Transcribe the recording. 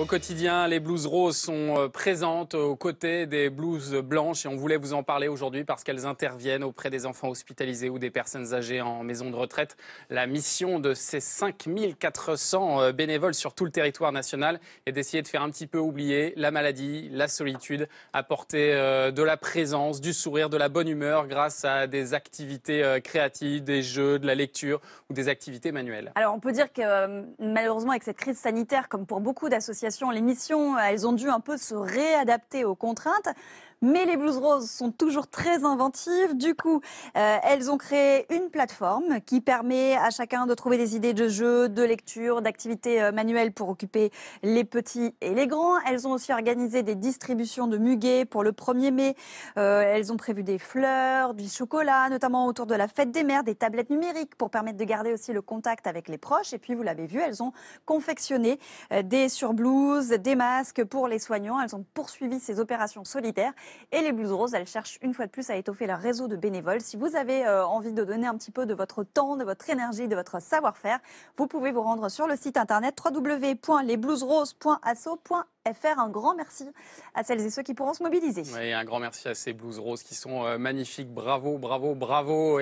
Au quotidien, les blouses roses sont euh, présentes aux côtés des blouses blanches et on voulait vous en parler aujourd'hui parce qu'elles interviennent auprès des enfants hospitalisés ou des personnes âgées en maison de retraite. La mission de ces 5400 euh, bénévoles sur tout le territoire national est d'essayer de faire un petit peu oublier la maladie, la solitude, apporter euh, de la présence, du sourire, de la bonne humeur grâce à des activités créatives, des jeux, de la lecture ou des activités manuelles. Alors on peut dire que malheureusement avec cette crise sanitaire, comme pour beaucoup d'associations, les missions, elles ont dû un peu se réadapter aux contraintes. Mais les Blues Roses sont toujours très inventives. Du coup, euh, elles ont créé une plateforme qui permet à chacun de trouver des idées de jeux, de lecture, d'activités euh, manuelles pour occuper les petits et les grands. Elles ont aussi organisé des distributions de muguet pour le 1er mai. Euh, elles ont prévu des fleurs, du chocolat, notamment autour de la fête des mères, des tablettes numériques pour permettre de garder aussi le contact avec les proches. Et puis, vous l'avez vu, elles ont confectionné des surblouses, des masques pour les soignants. Elles ont poursuivi ces opérations solitaires et les Blues Roses, elles cherchent une fois de plus à étoffer leur réseau de bénévoles. Si vous avez euh, envie de donner un petit peu de votre temps, de votre énergie, de votre savoir-faire, vous pouvez vous rendre sur le site internet www.lesbluesroses.asso.fr un grand merci à celles et ceux qui pourront se mobiliser. Et un grand merci à ces blues roses qui sont euh, magnifiques. Bravo, bravo, bravo.